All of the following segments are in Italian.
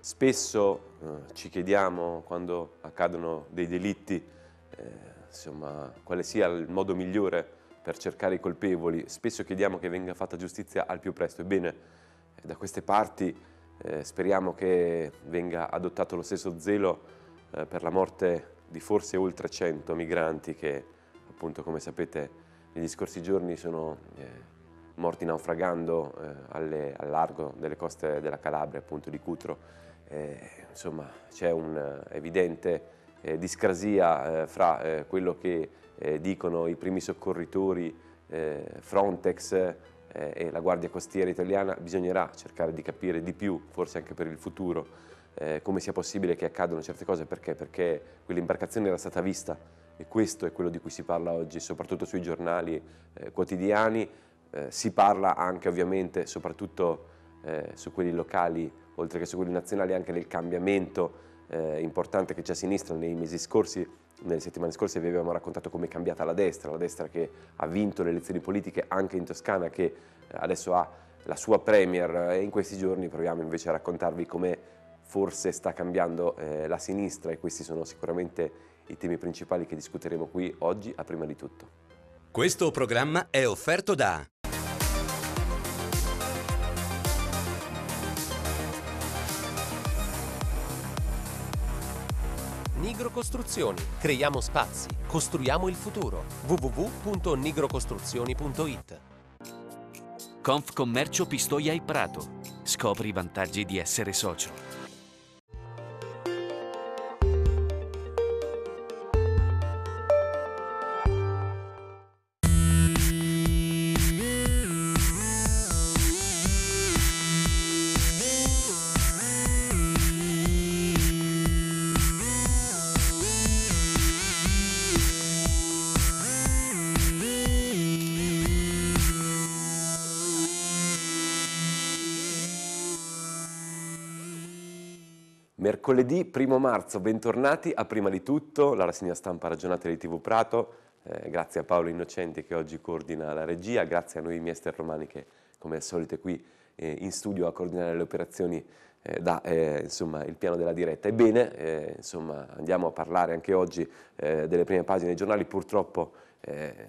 Spesso eh, ci chiediamo quando accadono dei delitti eh, insomma, quale sia il modo migliore per cercare i colpevoli, spesso chiediamo che venga fatta giustizia al più presto. Ebbene, eh, da queste parti eh, speriamo che venga adottato lo stesso zelo eh, per la morte di forse oltre 100 migranti che appunto come sapete negli scorsi giorni sono eh, morti naufragando eh, alle, al largo delle coste della Calabria, appunto di Cutro eh, insomma c'è un'evidente eh, eh, discrasia eh, fra eh, quello che dicono i primi soccorritori Frontex e la Guardia Costiera italiana, bisognerà cercare di capire di più, forse anche per il futuro, eh, come sia possibile che accadano certe cose, perché? Perché quell'imbarcazione era stata vista e questo è quello di cui si parla oggi, soprattutto sui giornali eh, quotidiani, eh, si parla anche ovviamente soprattutto su quelli locali oltre che su quelli nazionali, anche del cambiamento eh, importante che c'è a sinistra nei mesi scorsi, nelle settimane scorse vi abbiamo raccontato come è cambiata la destra, la destra che ha vinto le elezioni politiche anche in Toscana, che eh, adesso ha la sua premier e in questi giorni proviamo invece a raccontarvi come forse sta cambiando eh, la sinistra e questi sono sicuramente i temi principali che discuteremo qui oggi a prima di tutto. Questo programma è offerto da Nigro Costruzioni. Creiamo spazi, costruiamo il futuro. www.nigrocostruzioni.it Confcommercio Pistoia e Prato. Scopri i vantaggi di essere socio. mercoledì 1 marzo. Bentornati a Prima di Tutto, la rassegna stampa ragionata di TV Prato. Eh, grazie a Paolo Innocenti che oggi coordina la regia, grazie a noi Miester Romani che come al solito è qui eh, in studio a coordinare le operazioni eh, da eh, insomma, il piano della diretta. Ebbene, eh, insomma, andiamo a parlare anche oggi eh, delle prime pagine dei giornali, purtroppo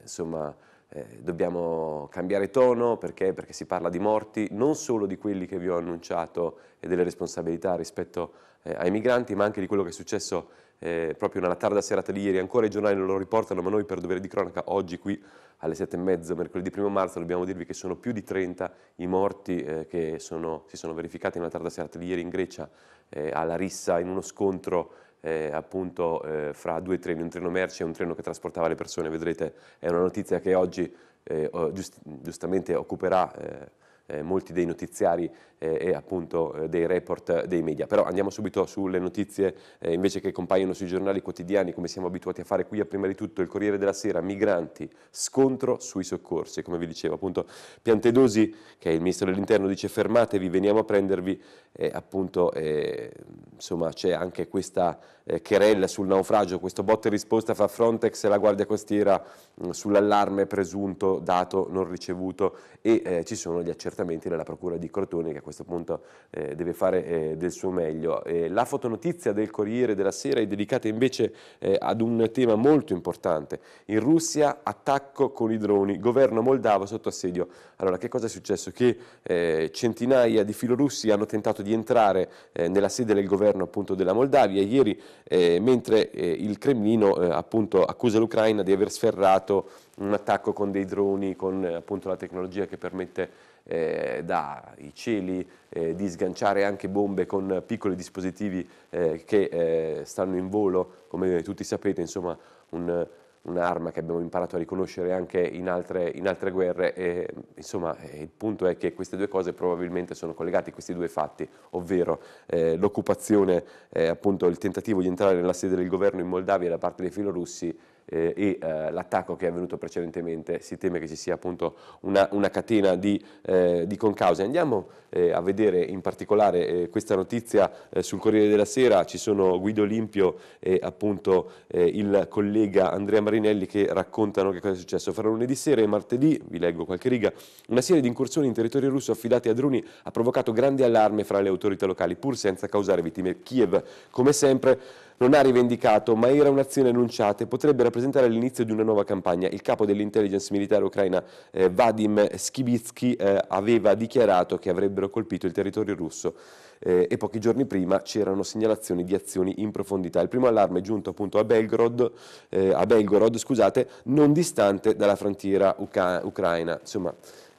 insomma, eh, dobbiamo cambiare tono perché? perché? si parla di morti, non solo di quelli che vi ho annunciato e delle responsabilità rispetto a eh, ai migranti, ma anche di quello che è successo eh, proprio nella tarda serata di ieri. Ancora i giornali non lo riportano, ma noi per dovere di cronaca oggi qui alle 7 e 7.30, mercoledì 1 marzo, dobbiamo dirvi che sono più di 30 i morti eh, che sono, si sono verificati nella tarda serata di ieri in Grecia, eh, alla rissa in uno scontro eh, appunto eh, fra due treni, un treno merci e un treno che trasportava le persone, vedrete è una notizia che oggi eh, giust giustamente occuperà eh, eh, molti dei notiziari eh, e appunto eh, dei report eh, dei media. Però andiamo subito sulle notizie eh, invece che compaiono sui giornali quotidiani come siamo abituati a fare qui. A prima di tutto il Corriere della Sera, migranti, scontro sui soccorsi. Come vi dicevo appunto Piantedosi, che è il Ministro dell'Interno, dice fermatevi, veniamo a prendervi eh, appunto eh, c'è anche questa eh, querella sul naufragio, questo botte e risposta fra Frontex e la Guardia Costiera mm, sull'allarme presunto dato non ricevuto e eh, ci sono gli accertamenti della Procura di Crotone che a questo punto eh, deve fare eh, del suo meglio. la fotonotizia del Corriere della Sera è dedicata invece ad un tema molto importante. In Russia attacco con i droni, governo moldavo sotto assedio. Allora che cosa è successo? Che centinaia di filorussi hanno tentato tentato di entrare eh, nella sede del governo appunto, della Moldavia ieri eh, mentre eh, il Cremlino eh, appunto, accusa l'Ucraina di aver sferrato un attacco con dei droni, con eh, appunto, la tecnologia che permette eh, dai cieli di sganciare anche bombe con piccoli dispositivi che stanno in volo, come tutti sapete, insomma un un'arma che abbiamo imparato a riconoscere anche in altre, in altre guerre. E, insomma, il punto è che queste due cose probabilmente sono collegate, questi due fatti, ovvero eh, l'occupazione, eh, appunto il tentativo di entrare nella sede del governo in Moldavia da parte dei filorussi eh, e eh, l'attacco che è avvenuto precedentemente, si teme che ci sia appunto una, una catena di, eh, di, concause. Andiamo eh, a vedere in particolare eh, questa notizia eh, sul Corriere della Sera, ci sono Guido Limpio e appunto il collega Andrea Marinelli che raccontano che cosa è successo. Fra lunedì sera e martedì, vi leggo qualche riga, una serie di incursioni in territorio russo affidate a droni ha provocato grande allarme fra le autorità locali, pur senza causare vittime. Kiev, come sempre, non ha rivendicato, ma era un'azione annunciata e potrebbe rappresentare l'inizio di una nuova campagna. Il capo dell'intelligence militare ucraina eh, Vadim Skibitsky eh, aveva dichiarato che avrebbero colpito il territorio russo eh, e pochi giorni prima c'erano segnalazioni di azioni in profondità. Il primo allarme è giunto appunto a Belgorod, eh, a Belgorod scusate, non distante dalla frontiera uca ucraina. Insomma,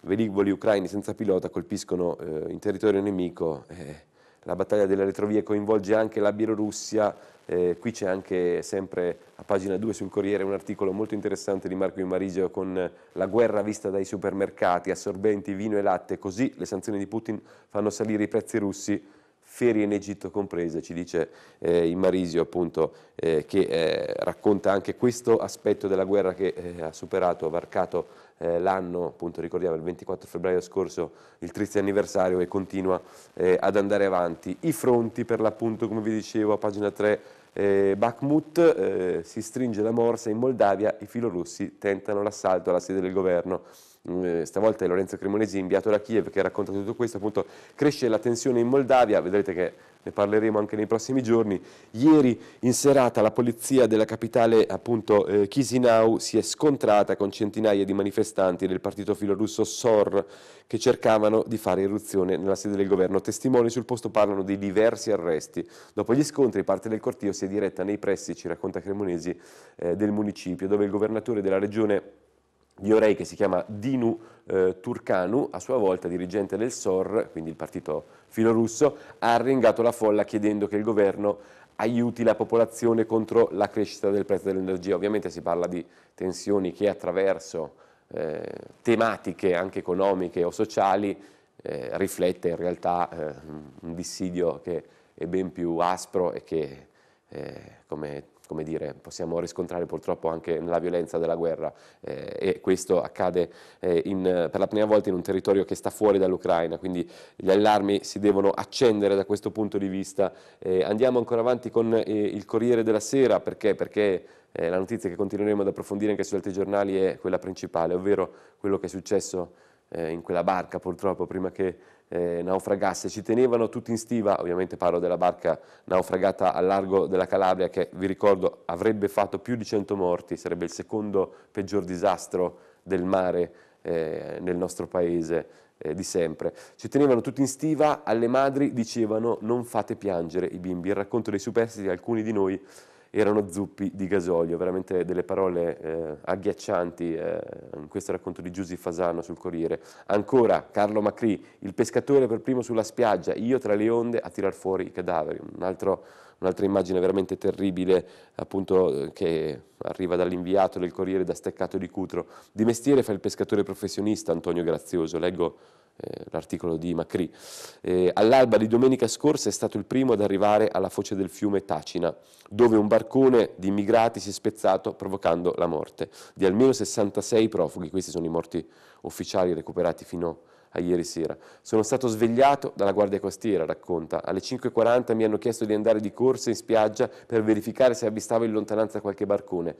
velivoli ucraini senza pilota colpiscono eh, in territorio nemico. Eh, la battaglia delle retrovie coinvolge anche la Bielorussia, eh, qui c'è anche sempre a pagina 2 su un Corriere un articolo molto interessante di Marco Imarigio con la guerra vista dai supermercati, assorbenti, vino e latte, così le sanzioni di Putin fanno salire i prezzi russi, ferie in Egitto comprese, ci dice eh, Immarisio appunto, eh, che eh, racconta anche questo aspetto della guerra che eh, ha superato, ha varcato eh, l'anno, appunto ricordiamo il 24 febbraio scorso, il triste anniversario e continua eh, ad andare avanti. I fronti per l'appunto, come vi dicevo, a pagina 3 eh, Bakhmut eh, si stringe la morsa in Moldavia, i filorussi tentano l'assalto alla sede del governo. Mm, eh, stavolta è Lorenzo Cremonesi inviato da Kiev che racconta tutto questo, appunto cresce la tensione in Moldavia, vedrete che ne parleremo anche nei prossimi giorni. Ieri in serata la polizia della capitale appunto, eh, Chisinau si è scontrata con centinaia di manifestanti del partito filorusso SOR che cercavano di fare irruzione nella sede del governo. Testimoni sul posto parlano di diversi arresti. Dopo gli scontri parte del cortio si è diretta nei pressi, ci racconta Cremonesi, eh, del municipio dove il governatore della regione di Orei che si chiama Dinu eh, Turcanu, a sua volta dirigente del SOR, quindi il partito filorusso, ha arringato la folla chiedendo che il governo aiuti la popolazione contro la crescita del prezzo dell'energia. Ovviamente si parla di tensioni che attraverso eh, tematiche anche economiche o sociali eh, riflette in realtà eh, un dissidio che è ben più aspro e che, eh, come come dire, possiamo riscontrare purtroppo anche nella violenza della guerra eh, e questo accade eh, in, per la prima volta in un territorio che sta fuori dall'Ucraina, quindi gli allarmi si devono accendere da questo punto di vista. Eh, andiamo ancora avanti con eh, il Corriere della Sera, perché? Perché eh, la notizia che continueremo ad approfondire anche su altri giornali è quella principale, ovvero quello che è successo eh, in quella barca purtroppo prima che eh, naufragasse, ci tenevano tutti in stiva, ovviamente parlo della barca naufragata al largo della Calabria che vi ricordo avrebbe fatto più di 100 morti, sarebbe il secondo peggior disastro del mare eh, nel nostro paese eh, di sempre. Ci tenevano tutti in stiva, alle madri dicevano non fate piangere i bimbi, il racconto dei superstiti alcuni di noi erano zuppi di gasolio, veramente delle parole eh, agghiaccianti eh, in questo racconto di Giussi Fasano sul Corriere. Ancora Carlo Macri, il pescatore per primo sulla spiaggia, io tra le onde a tirar fuori i cadaveri, un un'altra immagine veramente terribile appunto, eh, che arriva dall'inviato del Corriere da Steccato di Cutro. Di mestiere fa il pescatore professionista Antonio Grazioso, leggo eh, l'articolo di Macri. Eh, all'alba di domenica scorsa è stato il primo ad arrivare alla foce del fiume Tacina, dove un barcone di immigrati si è spezzato provocando la morte di almeno 66 profughi, questi sono i morti ufficiali recuperati fino a ieri sera. Sono stato svegliato dalla Guardia Costiera, racconta. Alle 5.40 mi hanno chiesto di andare di corsa in spiaggia per verificare se avvistavo in lontananza qualche barcone.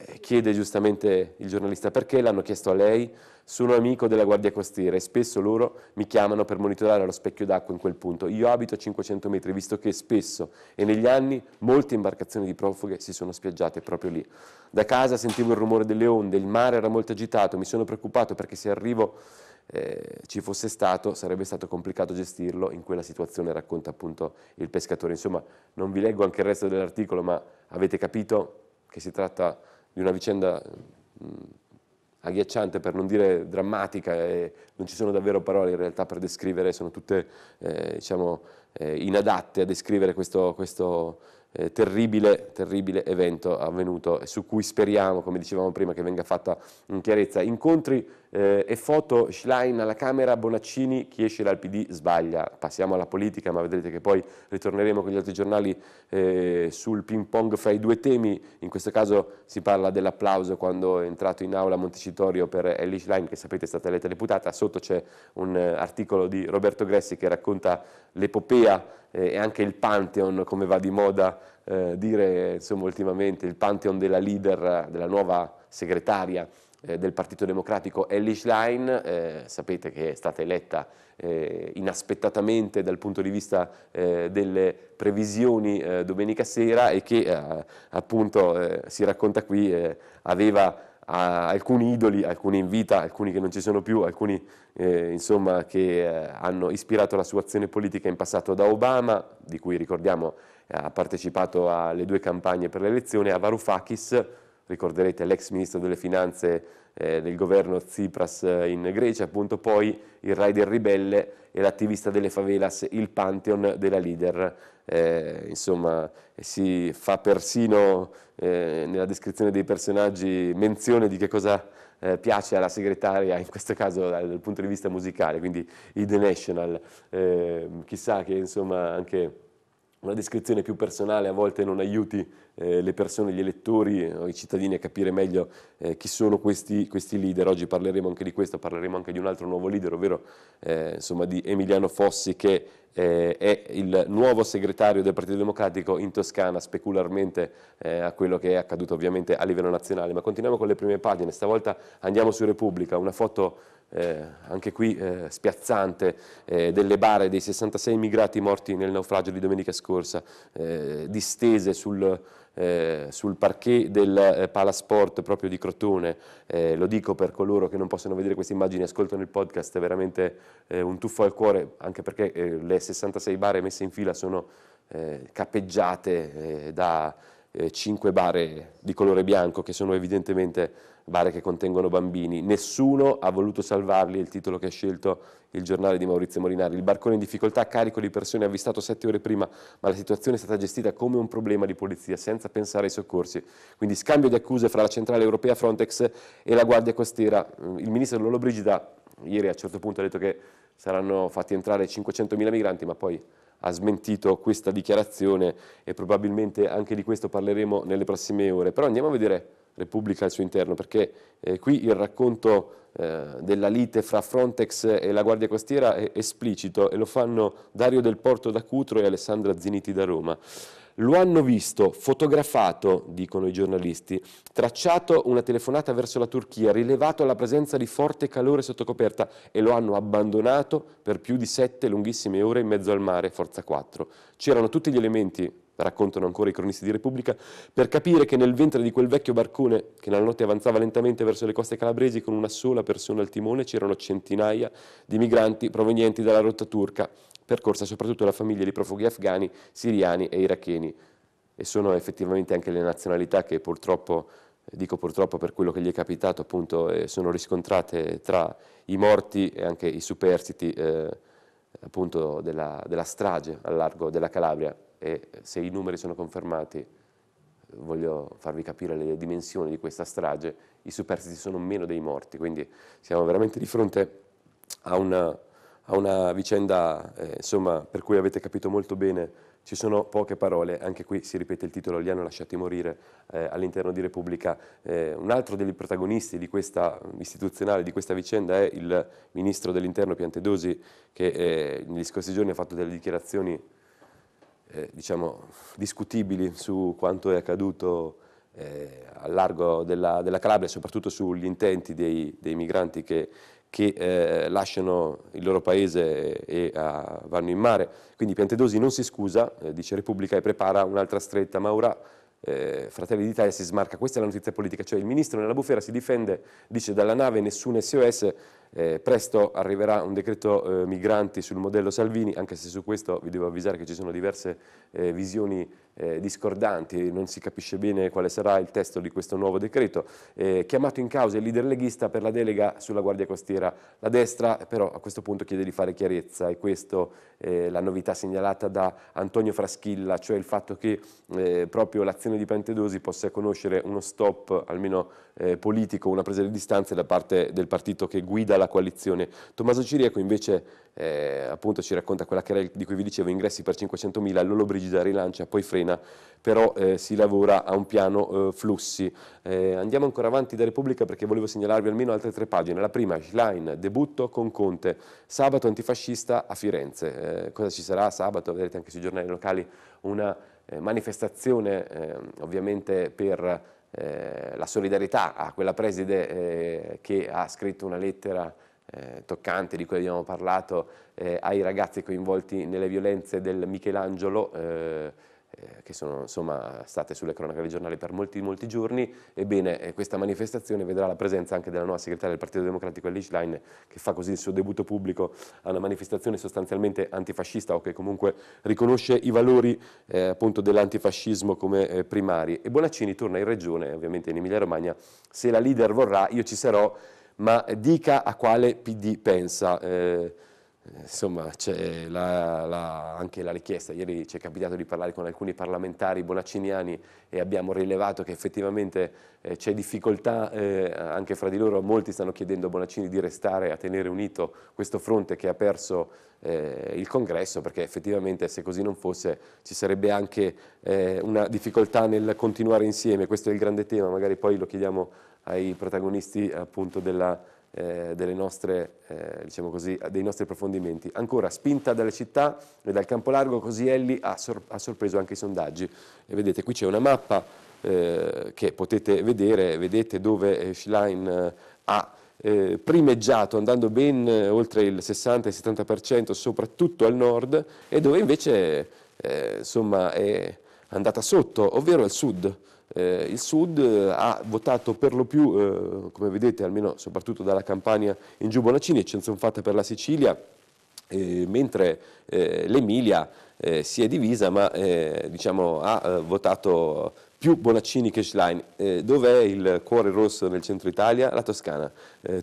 Eh, chiede giustamente il giornalista perché l'hanno chiesto a lei, sono amico della Guardia Costiera e spesso loro mi chiamano per monitorare lo specchio d'acqua in quel punto. Io abito a 500 metri, visto che spesso e negli anni molte imbarcazioni di profughe si sono spiaggiate proprio lì. Da casa sentivo il rumore delle onde, il mare era molto agitato, mi sono preoccupato perché se arrivo eh, ci fosse stato sarebbe stato complicato gestirlo in quella situazione, racconta appunto il pescatore. Insomma, non vi leggo anche il resto dell'articolo, ma avete capito che si tratta di di una vicenda mm, agghiacciante, per non dire drammatica, e non ci sono davvero parole in realtà per descrivere, sono tutte eh, diciamo, eh, inadatte a descrivere questo, questo eh, terribile, terribile, evento avvenuto e su cui speriamo, come dicevamo prima, che venga fatta in chiarezza. Incontri eh, e foto Schlein alla Camera, Bonaccini, chi esce dal PD sbaglia, passiamo alla politica ma vedrete che poi ritorneremo con gli altri giornali eh, sul ping pong fra i due temi, in questo caso si parla dell'applauso quando è entrato in aula Montecitorio per Ellie Schlein che sapete è stata eletta deputata, sotto c'è un eh, articolo di Roberto Gressi che racconta l'epopea eh, e anche il pantheon come va di moda eh, dire insomma, ultimamente, il pantheon della leader, della nuova segretaria eh, del Partito Democratico Ellie Schlein, eh, sapete che è stata eletta eh, inaspettatamente dal punto di vista eh, delle previsioni eh, domenica sera e che eh, appunto si racconta qui aveva alcuni idoli, alcuni in vita, alcuni che non ci sono più, alcuni eh, insomma, che eh, hanno ispirato la sua azione politica in passato da Obama, di cui ricordiamo eh, ha partecipato alle due campagne per l'elezione, a Varoufakis, ricorderete l'ex ministro delle finanze eh, del governo Tsipras eh, in Grecia, appunto poi il rider ribelle e l'attivista delle favelas, il pantheon della leader, eh, insomma eh, si fa persino eh, nella descrizione dei personaggi menzione di che cosa eh, piace alla segretaria, in questo caso dal, dal, punto di vista musicale, quindi i The National, chissà che insomma anche una descrizione più personale a volte non aiuti eh, le persone, gli elettori o i cittadini a capire meglio eh, chi sono questi, questi, leader. Oggi parleremo anche di questo, parleremo anche di un altro nuovo leader, ovvero eh, insomma, di Emiliano Fossi che eh, è il nuovo segretario del Partito Democratico in Toscana, specularmente eh, a quello che è accaduto ovviamente a livello nazionale. Ma continuiamo con le prime pagine, stavolta andiamo su Repubblica, una foto eh, anche qui eh, spiazzante, eh, delle bare dei 66 immigrati morti nel naufragio di domenica scorsa, eh, distese sul, eh, sul parquet del eh, Palasport proprio di Crotone, lo dico per coloro che non possono vedere queste immagini, ascoltano il podcast, è veramente un tuffo al cuore, anche perché le 66 bare messe in fila sono eh, capeggiate eh, da 5 eh, bare di colore bianco che sono evidentemente bare che contengono bambini. Nessuno ha voluto salvarli, è il titolo che ha scelto il giornale di Maurizio Molinari. Il barcone in difficoltà carico di persone avvistato sette ore prima, ma la situazione è stata gestita come un problema di polizia, senza pensare ai soccorsi. Quindi scambio di accuse fra la centrale europea Frontex e la Guardia Costiera. Il ministro Lollobrigida ieri a un certo punto ha detto che saranno fatti entrare 500.000 migranti, ma poi ha smentito questa dichiarazione e probabilmente anche di questo parleremo nelle prossime ore. Però andiamo a vedere Repubblica al suo interno, perché eh, qui il racconto eh, della lite fra Frontex e la Guardia Costiera è esplicito e lo fanno Dario Del Porto da Cutro e Alessandra Ziniti da Roma. Lo hanno visto, fotografato, dicono i giornalisti, tracciato una telefonata verso la Turchia, rilevato la presenza di forte calore sotto coperta e lo hanno abbandonato per più di sette lunghissime ore in mezzo al mare, forza 4. C'erano tutti gli elementi raccontano ancora i cronisti di Repubblica, per capire che nel ventre di quel vecchio barcone, che nella notte avanzava lentamente verso le coste calabresi con una sola persona al timone, c'erano centinaia di migranti provenienti dalla rotta turca percorsa soprattutto la famiglia di profughi afghani, siriani e iracheni e sono effettivamente anche le nazionalità che purtroppo, eh, dico purtroppo per quello che gli è capitato, appunto, eh, sono riscontrate tra i morti e anche i superstiti eh, appunto della, della strage al largo della Calabria e se i numeri sono confermati voglio farvi capire le dimensioni di questa strage, i superstiti sono meno dei morti, quindi siamo veramente di fronte a una a una vicenda eh, insomma, per cui avete capito molto bene ci sono poche parole, anche qui si ripete il titolo, li hanno lasciati morire eh, all'interno di Repubblica. Eh, un altro degli protagonisti di questa istituzionale, di questa vicenda, è il ministro dell'interno Piantedosi, che eh, negli scorsi giorni ha fatto delle dichiarazioni, eh, diciamo, discutibili su quanto è accaduto eh, al largo della, della Calabria, soprattutto sugli intenti dei, dei migranti che che eh, lasciano il loro paese e, e vanno in mare. Quindi Piantedosi non si scusa, eh, dice Repubblica e prepara un'altra stretta, ma ora eh, Fratelli d'Italia si smarca, questa è la notizia politica, cioè il ministro nella bufera si difende, dice dalla nave nessun SOS, eh, presto arriverà un decreto eh, migranti sul modello Salvini, anche se su questo vi devo avvisare che ci sono diverse eh, visioni eh, discordanti, non si capisce bene quale sarà il testo di questo nuovo decreto. Eh, chiamato in causa il leader leghista per la delega sulla Guardia Costiera. La destra però a questo punto chiede di fare chiarezza e questa è eh, la novità segnalata da Antonio Fraschilla, cioè il fatto che proprio l'azione di Pentedosi possa conoscere uno stop, almeno politico, una presa di distanza da parte del partito che guida la coalizione. Tommaso Ciriaco invece eh, appunto ci racconta quella che era di cui vi dicevo, ingressi per 500.000, Lollobrigida rilancia, poi frena, però eh, si lavora a un piano eh, flussi. Eh, andiamo ancora avanti da Repubblica perché volevo segnalarvi almeno altre tre pagine. La prima, Schlein, debutto con Conte, sabato antifascista a Firenze. Eh, cosa ci sarà sabato? Vedrete anche sui giornali locali una eh, manifestazione ehm, ovviamente per eh, la solidarietà a quella preside eh, che ha scritto una lettera eh, toccante di cui abbiamo parlato eh, ai ragazzi coinvolti nelle violenze del Michelangelo eh, eh, che sono insomma, state sulle cronache dei giornali per molti, molti giorni, ebbene eh, questa manifestazione vedrà la presenza anche della nuova segretaria del Partito Democratico Lichline che fa così il suo debutto pubblico a una manifestazione sostanzialmente antifascista o che comunque riconosce i valori eh, dell'antifascismo come eh, primari e Bonaccini torna in regione, ovviamente in Emilia Romagna, se la leader vorrà io ci sarò ma dica a quale PD pensa. Eh, Insomma, c'è la, la, anche la richiesta, ieri ci è capitato di parlare con alcuni parlamentari bonacciniani e abbiamo rilevato che effettivamente eh, c'è difficoltà eh, anche fra di loro, molti stanno chiedendo a Bonaccini di restare a tenere unito questo fronte che ha perso eh, il congresso perché effettivamente se così non fosse ci sarebbe anche eh, una difficoltà nel continuare insieme, questo è il grande tema, magari poi lo chiediamo ai protagonisti appunto della eh, delle nostre, eh, diciamo così, dei nostri approfondimenti. Ancora, spinta dalle città e dal campo largo, Cosielli ha, sor ha sorpreso anche i sondaggi. E vedete, qui c'è una mappa eh, che potete vedere, vedete dove Schlein ha eh, primeggiato andando ben eh, oltre il 60 70%, soprattutto al nord, e dove invece eh, insomma, è andata sotto, ovvero al sud. Eh, il Sud eh, ha votato per lo più, eh, come vedete, almeno soprattutto dalla Campania in giù Bonaccini, eccezion fatta per la Sicilia, eh, mentre eh, l'Emilia eh, si è divisa ma diciamo, ha votato più Bonaccini che Schlein. Eh, Dov'è il cuore rosso nel centro Italia? La Toscana.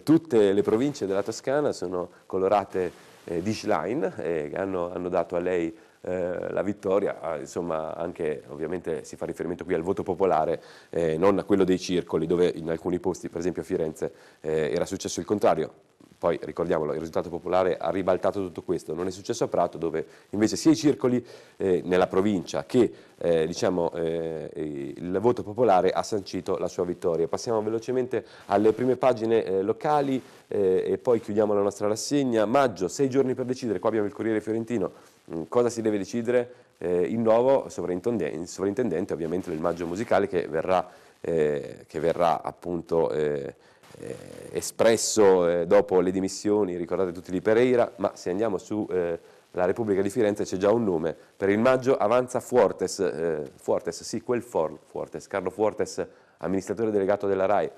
tutte le province della Toscana sono colorate di Schlein, hanno, hanno dato a lei eh, la vittoria, ah, insomma anche ovviamente si fa riferimento qui al voto popolare, eh, non a quello dei circoli dove in alcuni posti, per esempio a Firenze, eh, era successo il contrario. Poi ricordiamolo, il risultato popolare ha ribaltato tutto questo, non è successo a Prato dove invece sia i circoli eh, nella provincia che eh, diciamo, il voto popolare ha sancito la sua vittoria. Passiamo velocemente alle prime pagine locali e poi chiudiamo la nostra rassegna. Maggio, sei giorni per decidere, qua abbiamo il Corriere Fiorentino, Mm, cosa si deve decidere? Eh, il nuovo sovrintendente, sovrintendente, ovviamente del maggio musicale che verrà, eh, che verrà appunto eh, eh espresso eh, dopo le dimissioni, ricordate tutti di Pereira, ma se andiamo su eh, la Repubblica di Firenze c'è già un nome, per il maggio avanza Fuortes, Fuortes sì quel for, Fuortes, Carlo Fuortes amministratore delegato della RAI,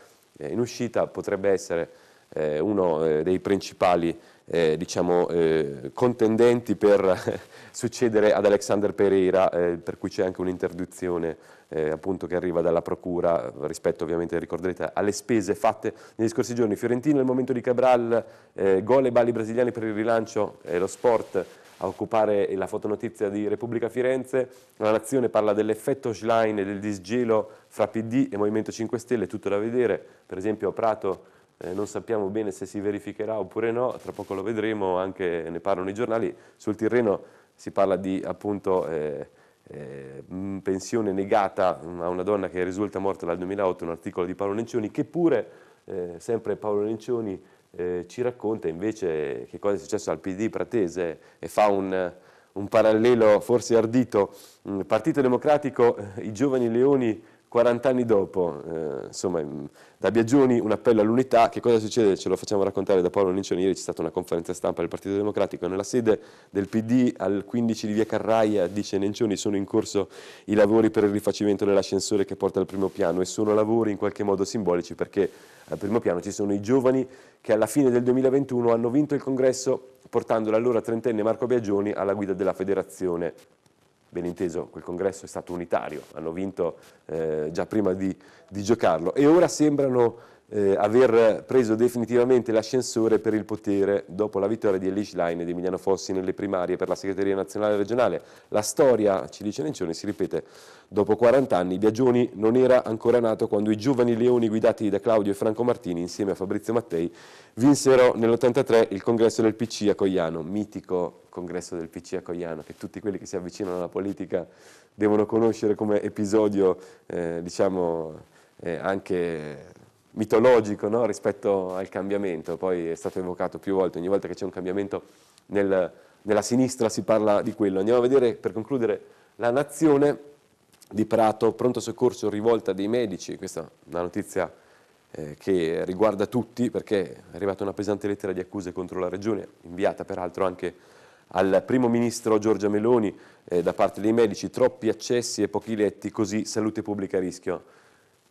in uscita potrebbe essere eh, uno eh, dei principali eh, diciamo, eh, contendenti per succedere ad Alexander Pereira, per cui c'è anche un'interdizione appunto che arriva dalla procura rispetto ovviamente, ricorderete, alle spese fatte negli scorsi giorni. Fiorentino, il momento di Cabral, gol e balli brasiliani per il rilancio, eh, lo sport a occupare la fotonotizia di Repubblica Firenze. La Nazione parla dell'effetto Schlein e del disgelo fra PD e Movimento 5 Stelle, tutto da vedere. Per esempio Prato eh, non sappiamo bene se si verificherà oppure no, tra poco lo vedremo, anche ne parlano i giornali, sul Tirreno si parla di appunto eh, eh, pensione negata mm, a una donna che risulta morta dal 2008, un articolo di Paolo Nencioni, che pure, eh, sempre Paolo Lencioni, eh, ci racconta invece che cosa è successo al PD pratese e fa un, un parallelo forse ardito, mm, Partito Democratico, eh, i giovani leoni 40 anni dopo, eh, insomma, da Biagioni un appello all'unità, che cosa succede? Ce lo facciamo raccontare da Paolo Nincioni, ieri c'è stata una conferenza stampa del Partito Democratico, nella sede del PD al 15 di via Carraia, dice Nencioni, sono in corso i lavori per il rifacimento dell'ascensore che porta al primo piano e sono lavori in qualche modo simbolici perché al primo piano ci sono i giovani che alla fine del 2021 hanno vinto il congresso portando l'allora trentenne Marco Biagioni alla guida della federazione ben inteso quel congresso è stato unitario, hanno vinto eh, già prima di, di giocarlo e ora sembrano eh, aver preso definitivamente l'ascensore per il potere dopo la vittoria di Elish Line di Emiliano Fossi nelle primarie per la segreteria nazionale regionale. La storia, ci dice Nencioni, si ripete dopo 40 anni. Biagioni non era ancora nato quando i giovani leoni guidati da Claudio e Franco Martini insieme a Fabrizio Mattei vinsero nell'83 il congresso del PC a Cogliano, mitico congresso del PC a Cogliano, che tutti quelli che si avvicinano alla politica devono conoscere come episodio, eh, diciamo, eh, anche mitologico no? rispetto al cambiamento, poi è stato evocato più volte, ogni volta che c'è un cambiamento nel, nella sinistra si parla di quello. Andiamo a vedere per concludere la nazione di Prato, pronto soccorso rivolta dei medici, questa è una notizia eh, che riguarda tutti perché è arrivata una pesante lettera di accuse contro la regione, inviata peraltro anche al primo ministro Giorgia Meloni eh, da parte dei medici, troppi accessi e pochi letti, così salute pubblica a rischio.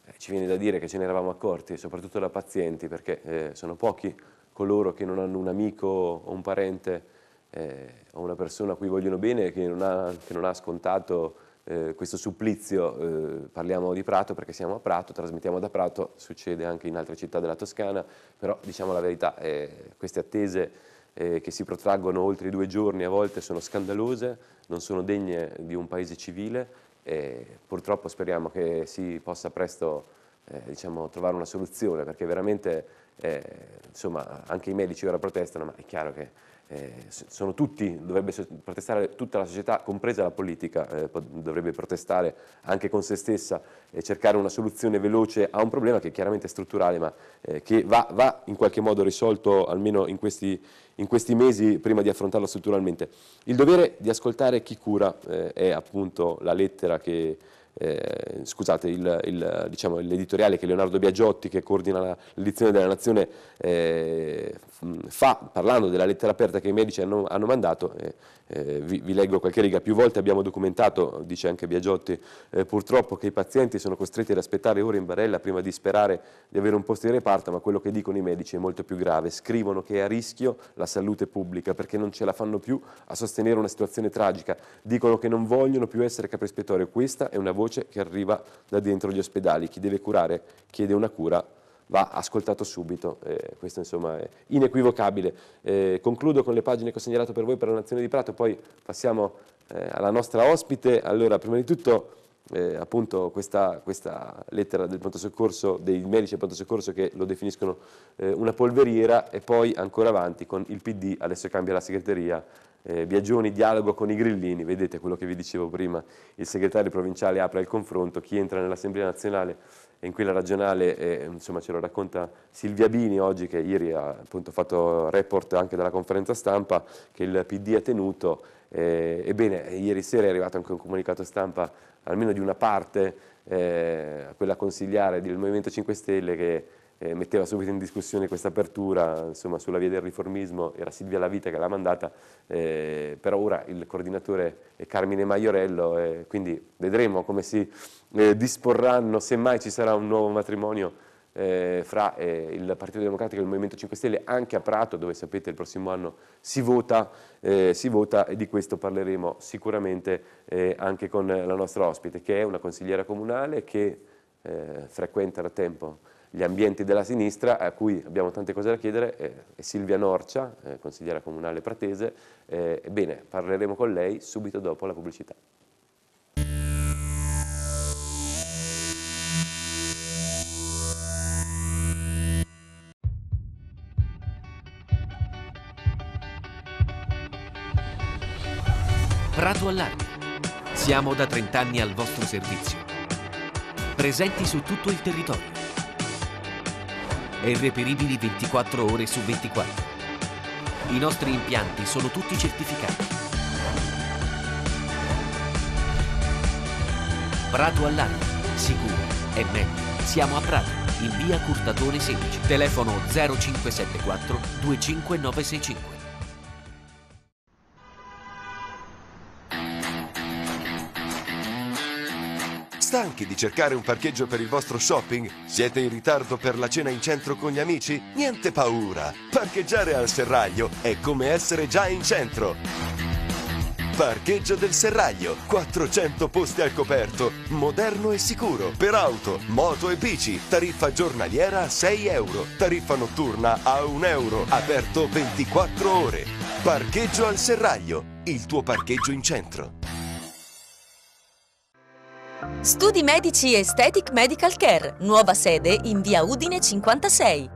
Eh, ci viene da dire che ce ne eravamo accorti, soprattutto da pazienti, perché eh, sono pochi coloro che non hanno un amico o un parente eh, o una persona a cui vogliono bene che non ha, che non ha scontato eh, questo supplizio. Eh, parliamo di Prato perché siamo a Prato, trasmettiamo da Prato, succede anche in altre città della Toscana, però diciamo la verità, eh, queste attese che si protraggono oltre i due giorni a volte sono scandalose, non sono degne di un paese civile, e purtroppo speriamo che si possa presto eh, diciamo, trovare una soluzione perché veramente eh, insomma, anche i medici ora protestano ma è chiaro che eh, tutti, dovrebbe protestare tutta la società, compresa la politica, eh, dovrebbe protestare anche con se stessa e cercare una soluzione veloce a un problema che chiaramente è strutturale ma eh, che va, va, in qualche modo risolto almeno in questi, in questi, mesi prima di affrontarlo strutturalmente. Il dovere di ascoltare chi cura eh, è appunto la lettera che eh, scusate, il, il, diciamo, l'editoriale che Leonardo Biagiotti, che coordina l'edizione della Nazione, eh, fa parlando della lettera aperta che i medici hanno, hanno mandato. Eh, vi, vi, leggo qualche riga. Più volte abbiamo documentato, dice anche Biagiotti, eh, purtroppo che i pazienti sono costretti ad aspettare ore in barella prima di sperare di avere un posto di reparto, ma quello che dicono i medici è molto più grave. Scrivono che è a rischio la salute pubblica perché non ce la fanno più a sostenere una situazione tragica. Dicono che non vogliono più essere capispettori. Questa è una voce voce che arriva da dentro gli ospedali. Chi deve curare chiede una cura va ascoltato subito, eh, questo insomma è inequivocabile. Eh, concludo con le pagine che ho segnalato per voi per la Nazione di Prato, poi passiamo eh, alla nostra ospite. Allora, prima di tutto eh, appunto questa, questa, lettera del pronto soccorso, dei medici del pronto soccorso che lo definiscono eh, una polveriera e poi ancora avanti con il PD, adesso cambia la segreteria, eh, Biagioni dialoga con i grillini, vedete quello che vi dicevo prima, il segretario provinciale apre il confronto, chi entra nell'Assemblea nazionale e in quella regionale, eh, insomma ce lo racconta Silvia Bini oggi che ieri ha appunto fatto report anche dalla conferenza stampa che il PD ha tenuto, eh, ebbene ieri sera è arrivato anche un comunicato stampa almeno di una parte, eh, quella consigliare del Movimento 5 Stelle che eh, metteva subito in discussione questa apertura insomma, sulla via del riformismo, era Silvia Lavita che l'ha mandata, eh, però ora il coordinatore è Carmine Maiorello, eh, quindi vedremo come si eh, disporranno, semmai ci sarà un nuovo matrimonio eh, fra eh, il Partito Democratico e il Movimento 5 Stelle, anche a Prato, dove sapete il prossimo anno si vota, si vota e di questo parleremo sicuramente anche con la nostra ospite, che è una consigliera comunale che frequenta da tempo gli ambienti della sinistra, a cui abbiamo tante cose da chiedere, eh, è Silvia Norcia, eh, consigliera comunale pratese. Eh, ebbene, parleremo con lei subito dopo la pubblicità. Prato Allarme. Siamo da 30 anni al vostro servizio. Presenti su tutto il territorio e reperibili 24 ore su 24. I nostri impianti sono tutti certificati. Prato all'aria, sicuro, è meglio. Siamo a Prato, in via Curtatore 16, telefono 0574 25965. Stanchi di cercare un parcheggio per il vostro shopping? Siete in ritardo per la cena in centro con gli amici? Niente paura! Parcheggiare al Serraglio è come essere già in centro! Parcheggio del Serraglio, 400 posti al coperto, moderno e sicuro, per auto, moto e bici, tariffa giornaliera a 6 euro, tariffa notturna a 1 euro, aperto 24 ore. Parcheggio al Serraglio, il tuo parcheggio in centro. Studi Medici Aesthetic Medical Care, nuova sede in via Udine 56.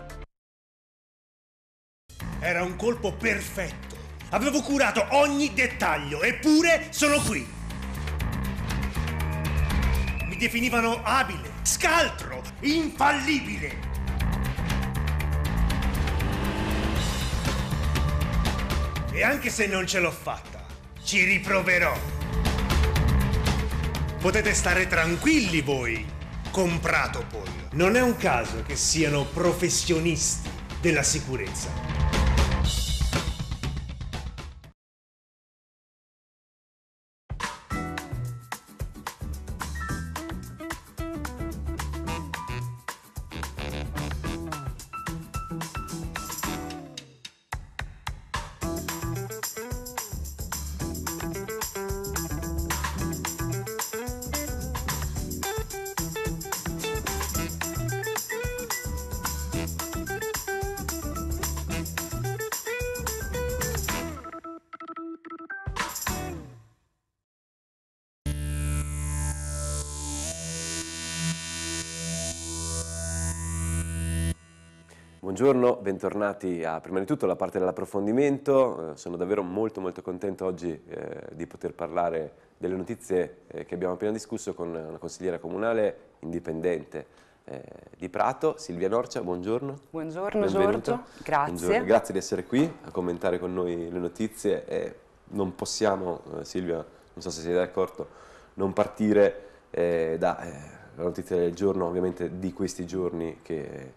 Era un colpo perfetto. Avevo curato ogni dettaglio, eppure sono qui. Mi definivano abile, scaltro, infallibile. E anche se non ce l'ho fatta, ci riproverò. Potete stare tranquilli voi, compratopol. Non è un caso che siano professionisti della sicurezza. Buongiorno, bentornati a prima di tutto la parte dell'approfondimento. Eh, sono davvero molto molto contento oggi eh, di poter parlare delle notizie eh, che abbiamo appena discusso con una consigliera comunale indipendente eh, di Prato, Silvia Norcia, buongiorno. Buongiorno Benvenuta. Giorgio, grazie. Buongiorno. Grazie di essere qui a commentare con noi le notizie non possiamo, eh, Silvia, non so se siete d'accordo, non partire dalla notizia del giorno, ovviamente di questi giorni che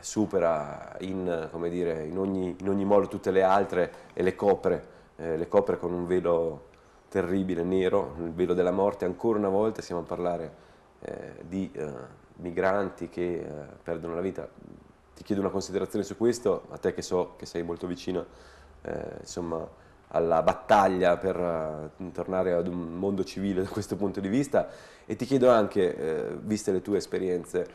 supera in, dire, in, ogni, in, ogni, modo tutte le altre e le copre, eh, le copre con un velo terribile, nero, il velo della morte. Ancora una volta stiamo a parlare eh, di eh, migranti che perdono la vita. Ti chiedo una considerazione su questo, a te che so che sei molto vicina insomma, alla battaglia per tornare ad un mondo civile da questo punto di vista e ti chiedo anche, viste le tue esperienze,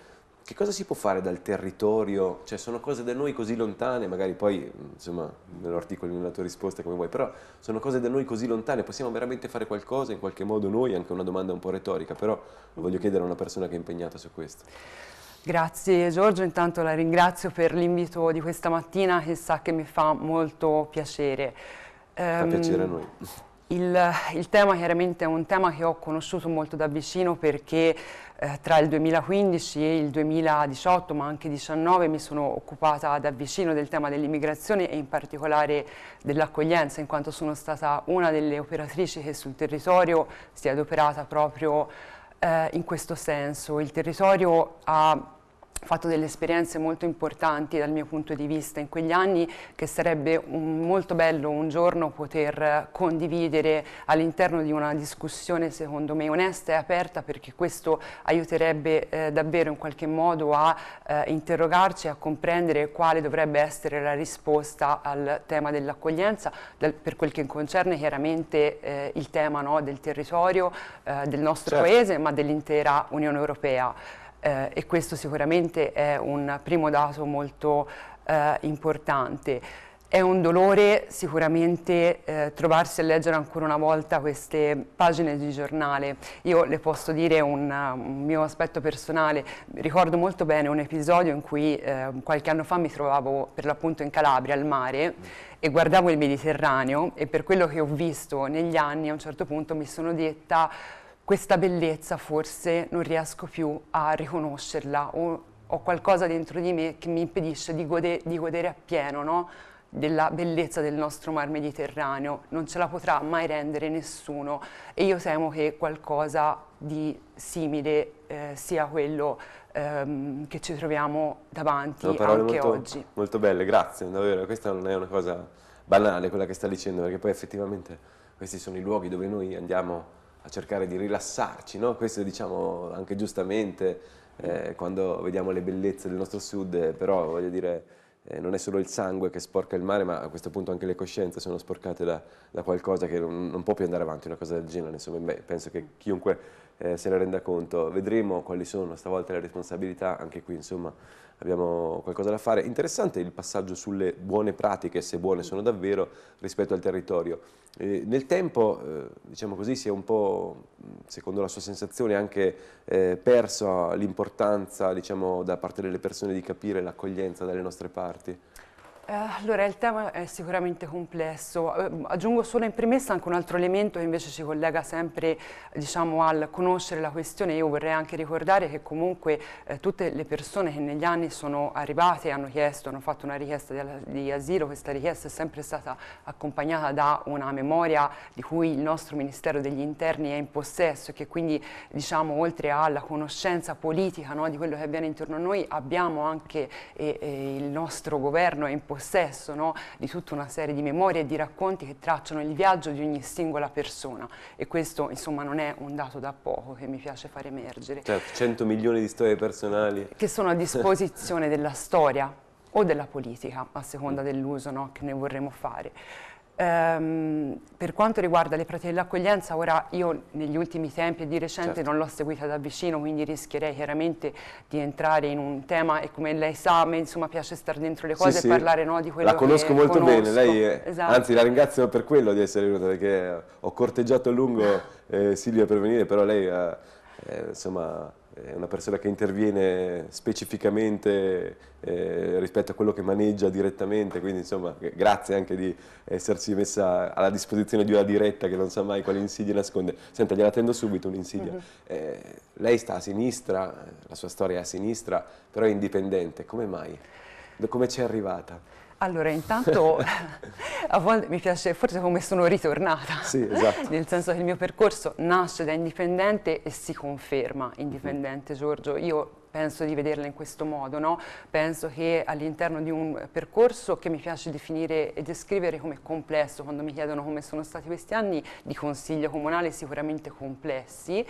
che cosa si può fare dal territorio? Cioè sono cose da noi così lontane, magari poi, mm, insomma, nell'articolo, nella tua risposta come vuoi, però sono cose da noi così lontane, possiamo veramente fare qualcosa in qualche modo noi? Anche una domanda un po' retorica, però lo voglio chiedere a una persona che è impegnata su questo. Grazie Giorgio, intanto la ringrazio per l'invito di questa mattina che sa che mi fa molto piacere. Fa um, piacere a noi. Il, il tema chiaramente è un tema che ho conosciuto molto da vicino perché eh, tra il 2015 e il 2018 ma anche 2019 mi sono occupata da vicino del tema dell'immigrazione e in particolare dell'accoglienza in quanto sono stata una delle operatrici che sul territorio si è adoperata proprio eh, in questo senso. Il territorio ha fatto delle esperienze molto importanti dal mio punto di vista in quegli anni che sarebbe un, molto bello un giorno poter condividere all'interno di una discussione secondo me onesta e aperta perché questo aiuterebbe eh, davvero in qualche modo a eh, interrogarci a comprendere quale dovrebbe essere la risposta al tema dell'accoglienza per quel che concerne chiaramente eh, il tema no, del territorio eh, del nostro certo. paese ma dell'intera Unione Europea eh, e questo sicuramente è un primo dato molto eh, importante. È un dolore sicuramente eh, trovarsi a leggere ancora una volta queste pagine di giornale. Io le posso dire un, un mio aspetto personale, ricordo molto bene un episodio in cui eh, qualche anno fa mi trovavo per l'appunto in Calabria al mare e guardavo il Mediterraneo e per quello che ho visto negli anni a un certo punto mi sono detta questa bellezza forse non riesco più a riconoscerla o ho qualcosa dentro di me che mi impedisce di, gode di godere appieno no? della bellezza del nostro mar Mediterraneo, non ce la potrà mai rendere nessuno e io temo che qualcosa di simile eh, sia quello ehm, che ci troviamo davanti no, anche molto, oggi. Molto belle, grazie, davvero, questa non è una cosa banale quella che sta dicendo, perché poi effettivamente questi sono i luoghi dove noi andiamo a cercare di rilassarci, no? questo diciamo anche giustamente eh, quando vediamo le bellezze del nostro sud, eh, però voglio dire eh, non è solo il sangue che sporca il mare, ma a questo punto anche le coscienze sono sporcate da, da qualcosa che non, non, può più andare avanti, una cosa del genere, insomma, beh, penso che chiunque eh, se ne renda conto. Vedremo quali sono stavolta le responsabilità, anche qui insomma abbiamo qualcosa da fare. Interessante il passaggio sulle buone pratiche, se buone sono davvero, rispetto al territorio. Eh, nel tempo, eh, diciamo così, si è un po', secondo la sua sensazione, anche eh, persa l'importanza, diciamo, da parte delle persone di capire l'accoglienza dalle nostre parti. Eh, allora, il tema è sicuramente complesso. Ehm, aggiungo solo in premessa anche un altro elemento che invece ci collega sempre diciamo, al conoscere la questione. Io vorrei anche ricordare che comunque eh, tutte le persone che negli anni sono arrivate, hanno chiesto, hanno fatto una richiesta di, di, asilo, questa richiesta è sempre stata accompagnata da una memoria di cui il nostro Ministero degli Interni è in possesso e che quindi, diciamo, oltre alla conoscenza politica no, di quello che avviene intorno a noi, abbiamo anche eh, eh, il nostro governo è in possesso possesso no? di tutta una serie di memorie e di racconti che tracciano il viaggio di ogni singola persona e questo insomma non è un dato da poco che mi piace far emergere. Cioè certo, 100 milioni di storie personali. Che sono a disposizione della storia o della politica, a seconda mm. dell'uso no? che ne vorremmo fare. Ehm, per quanto riguarda le pratiche dell'accoglienza, ora io negli ultimi tempi e di recente certo. non l'ho seguita da vicino, quindi rischierei chiaramente di entrare in un tema e come lei sa, a me insomma, piace stare dentro le cose sì, e sì. parlare no, di quello che La conosco che molto conosco. bene, lei, esatto. anzi la ringrazio per quello di essere venuta, perché ho corteggiato a lungo eh, Silvia per venire, però lei eh, eh insomma è una persona che interviene specificamente eh, rispetto a quello che maneggia direttamente, quindi insomma grazie anche di essersi messa alla disposizione di una diretta che non sa mai quali insidie nasconde. Senta, gliela tendo subito un'insidia. Uh mm-hmm. -huh. eh, lei sta a sinistra, la sua storia è a sinistra, però è indipendente, come mai? Come ci è arrivata? Allora, intanto a volte mi piace forse come sono ritornata, sì, esatto. nel senso che il mio percorso nasce da indipendente e si conferma indipendente, Giorgio. Io penso di vederla in questo modo, no? penso che all'interno di un percorso che mi piace definire e descrivere come complesso, quando mi chiedono come sono stati questi anni di consiglio comunale sicuramente complessi,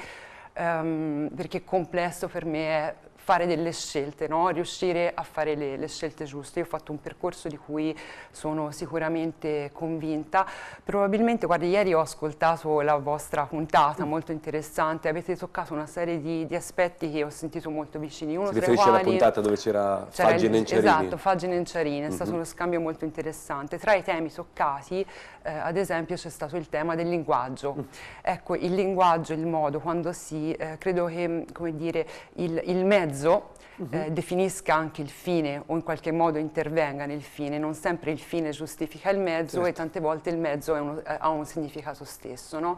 um, perché complesso per me è fare delle scelte, no? riuscire a fare le, le, scelte giuste. Io ho fatto un percorso di cui sono sicuramente convinta. Probabilmente, guarda, ieri ho ascoltato la vostra puntata, molto interessante, avete toccato una serie di, di aspetti che ho sentito molto vicini. Uno si riferisce quali, alla puntata dove c'era Faggi Nenciarini. Esatto, Faggi Nenciarini, è mm -hmm. stato uno scambio molto interessante. Tra i temi toccati, eh, ad esempio, c'è stato il tema del linguaggio. Mm. Ecco, il linguaggio, il modo, quando si, eh, credo che, come dire, il, il mezzo mezzo uh mhm. -huh. eh, definisca anche il fine o in qualche modo intervenga nel fine, non sempre il fine giustifica il mezzo certo. e tante volte il mezzo uno, eh, ha un significato stesso. No?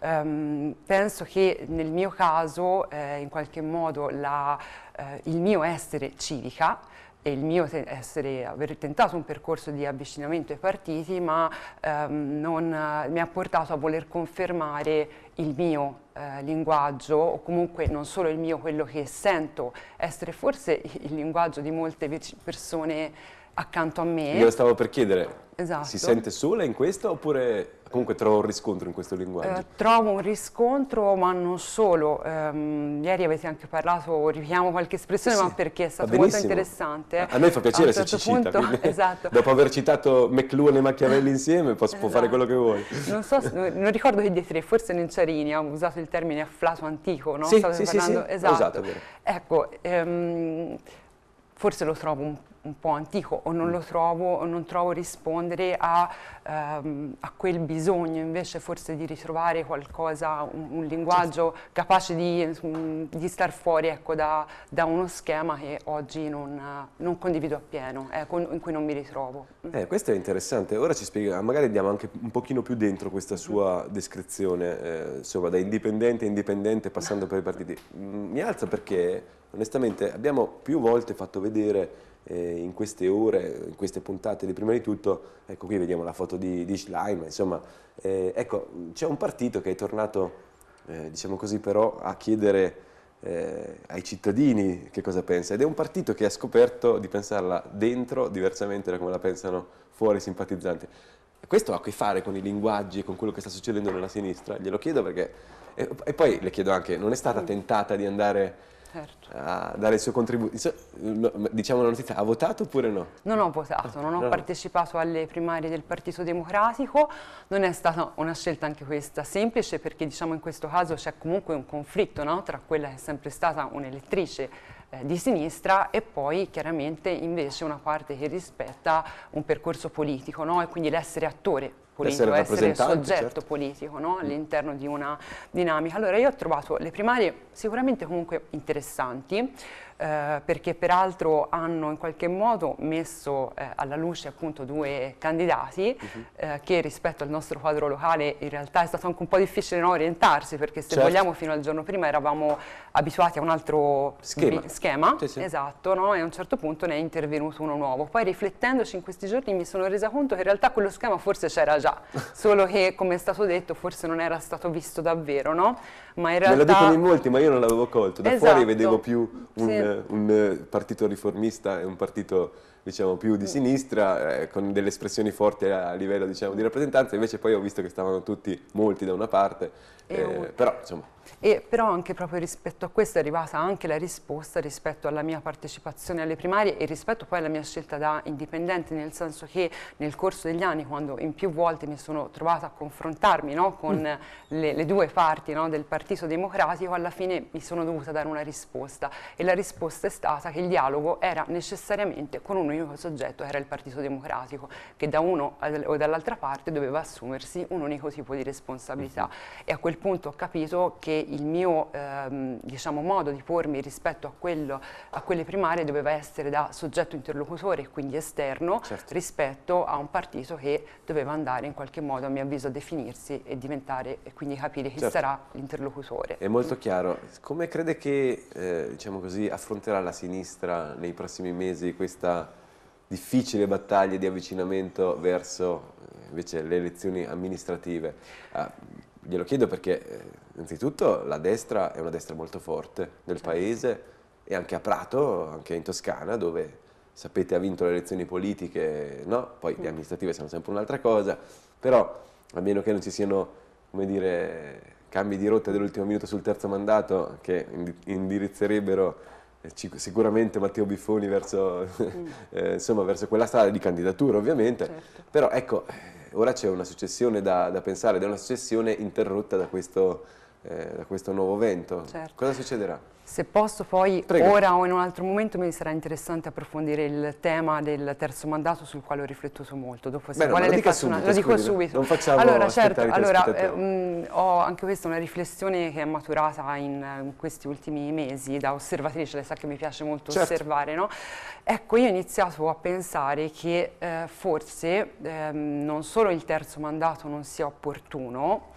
Um, penso che nel mio caso eh, in qualche modo la, eh, il mio essere civica e il mio essere, aver tentato un percorso di avvicinamento ai partiti, ma ehm, non, mi ha portato a voler confermare il mio eh, linguaggio o comunque non solo il mio, quello che sento essere forse il linguaggio di molte persone accanto a me. Io stavo per chiedere, esatto. si sente sola in questo oppure comunque trovo un riscontro in questo linguaggio? Eh, trovo un riscontro, ma non solo. Um, ieri avete anche parlato, ripiamo qualche espressione, sì, ma perché è stato molto interessante. A me fa piacere se certo ci punto, cita, esatto. dopo aver citato McLuhan e Machiavelli insieme, posso, esatto. può fare esatto. quello che vuoi. Non, so, non ricordo che dei tre, forse Nenciarini ha usato il termine afflato antico, no? Sì, sì, parlando? sì, sì, esatto. Usato, ecco, um, forse lo trovo un po' un po' antico o non mm. lo trovo o non trovo rispondere a, ehm, a quel bisogno invece forse di ritrovare qualcosa, un, un linguaggio certo. capace di, mm, di star fuori ecco, da, da, uno schema che oggi non, non condivido appieno, ecco, in cui non mi ritrovo. Mm. Eh, questo è interessante, ora ci spiega, magari andiamo anche un pochino più dentro questa sua descrizione, eh, insomma da indipendente a indipendente passando per i partiti. Mi alza perché onestamente abbiamo più volte fatto vedere eh, in queste ore, in queste puntate di prima di tutto, ecco qui vediamo la foto di, di Schleim, insomma, eh, ecco, c'è un partito che è tornato, eh, diciamo così però, a chiedere eh, ai cittadini che cosa pensa ed è un partito che ha scoperto di pensarla dentro diversamente da come la pensano fuori i simpatizzanti. Questo ha a che fare con i linguaggi e con quello che sta succedendo nella sinistra, glielo chiedo perché... e poi le chiedo anche, non è stata tentata di andare certo. a ah, dare il suo contributo. Diciamo la notizia, ha votato oppure no? Non ho votato, non ho no. partecipato alle primarie del Partito Democratico, non è stata una scelta anche questa semplice perché diciamo in questo caso c'è comunque un conflitto no? tra quella che è sempre stata un'elettrice eh, di sinistra e poi chiaramente invece una parte che rispetta un percorso politico no? e quindi l'essere attore politico, essere, essere soggetto certo. politico no? Mm. all'interno di una dinamica. Allora io ho trovato le primarie sicuramente comunque interessanti, eh, perché peraltro hanno in qualche modo messo eh, alla luce appunto due candidati uh mhm. -huh. eh, che rispetto al nostro quadro locale in realtà è stato anche un po' difficile no, orientarsi perché se certo. vogliamo fino al giorno prima eravamo abituati a un altro schema, schema sì, sì. esatto no? e a un certo punto ne è intervenuto uno nuovo poi riflettendoci in questi giorni mi sono resa conto che in realtà quello schema forse c'era già solo che come è stato detto forse non era stato visto davvero no? ma in realtà me lo dicono in molti ma io non l'avevo colto da esatto. fuori vedevo più un sì eh, un partito riformista e un partito diciamo, più di sinistra, eh, con delle espressioni forti a livello diciamo, di rappresentanza, invece poi ho visto che stavano tutti molti da una parte, eh, un... però insomma... E però anche proprio rispetto a questo è arrivata anche la risposta rispetto alla mia partecipazione alle primarie e rispetto poi alla mia scelta da indipendente, nel senso che nel corso degli anni, quando in più volte mi sono trovata a confrontarmi no, con mm. le, le, due parti no, del Partito Democratico, alla fine mi sono dovuta dare una risposta e la risposta è stata che il dialogo era necessariamente con uno unico soggetto era il Partito Democratico, che da uno o dall'altra parte doveva assumersi un unico tipo di responsabilità. Mhm. E a quel punto ho capito che il mio ehm, diciamo, modo di pormi rispetto a, quello, a, quelle primarie doveva essere da soggetto interlocutore, quindi esterno, certo. rispetto a un partito che doveva andare in qualche modo, a mio avviso, a definirsi e diventare, e quindi capire chi certo. sarà l'interlocutore. È molto chiaro. Come crede che, eh, diciamo così, affronterà la sinistra nei prossimi mesi questa difficile battaglia di avvicinamento verso eh, invece le elezioni amministrative. Eh, glielo chiedo perché eh, innanzitutto la destra è una destra molto forte nel paese e anche a Prato, anche in Toscana, dove sapete ha vinto le elezioni politiche, no? poi le amministrative sono sempre un'altra cosa, però a meno che non ci siano come dire, cambi di rotta dell'ultimo minuto sul terzo mandato che indirizzerebbero eh, sicuramente Matteo Biffoni verso, mm. eh, insomma, verso, quella strada di candidatura ovviamente, certo. però ecco, eh, ora c'è una successione da, da pensare ed è una successione interrotta da questo, eh, da questo nuovo vento. Certo. Cosa succederà? Se posso poi, Prego. ora o in un altro momento, mi sarà interessante approfondire il tema del terzo mandato sul quale ho riflettuto molto. Dopo, se Bene, vuole ne faccio subito, Lo dico subito. Non facciamo allora, certo, allora, eh, mh, ho anche questa una riflessione che è maturata in, in, questi ultimi mesi da osservatrice, le sa che mi piace molto certo. osservare, no? Ecco, io ho iniziato a pensare che eh, forse ehm, non solo il terzo mandato non sia opportuno,